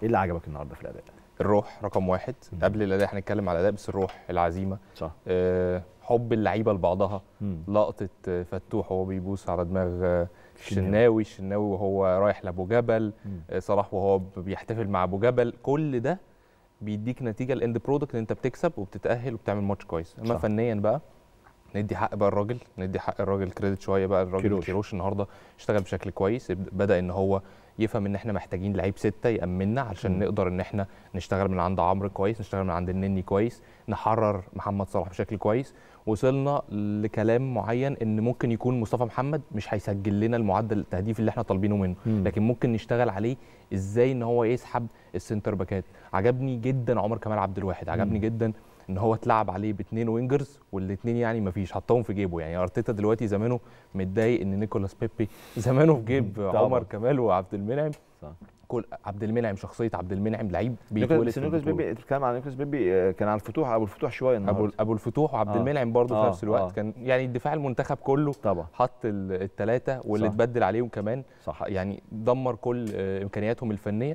ايه اللي عجبك النهارده في الاداء؟ الروح رقم واحد مم. قبل الاداء هنتكلم على الاداء بس الروح العزيمه صح آه حب اللعيبه لبعضها لقطه آه، فتوح وهو بيبوس على دماغ الشناوي آه، الشناوي وهو رايح لابو جبل مم. آه، صلاح وهو بيحتفل مع ابو جبل كل ده بيديك نتيجه الاند برودكت ان انت بتكسب وبتتاهل وبتعمل ماتش كويس اما فنيا بقى ندي حق بقى الراجل ندي حق الراجل كريدت شويه بقى الراجل كيروش, كيروش النهارده اشتغل بشكل كويس بدا ان هو يفهم ان احنا محتاجين لعيب سته يامننا علشان م. نقدر ان احنا نشتغل من عند عمرو كويس نشتغل من عند النني كويس نحرر محمد صلاح بشكل كويس وصلنا لكلام معين ان ممكن يكون مصطفى محمد مش هيسجل لنا المعدل التهديف اللي احنا طالبينه منه م. لكن ممكن نشتغل عليه ازاي ان هو يسحب السنتر باكات عجبني جدا عمر كمال عبد الواحد عجبني م. جدا ان هو اتلعب عليه باثنين وينجرز والاثنين يعني ما فيش حطهم في جيبه يعني ارتيتا دلوقتي زمانه متضايق ان نيكولاس بيبي زمانه في جيب عمر كمال وعبد المنعم صح. كل عبد المنعم شخصيه عبد المنعم لعيب بيقول نيكولاس بيبي بتتكلم عن نيكولاس بيبي آه، كان على الفتوح ابو الفتوح شويه النهارده ابو ابو الفتوح وعبد آه. المنعم برضه آه. في نفس الوقت آه. كان يعني الدفاع المنتخب كله طبعا حط الثلاثه واللي اتبدل عليهم كمان صح يعني دمر كل آه، امكانياتهم الفنيه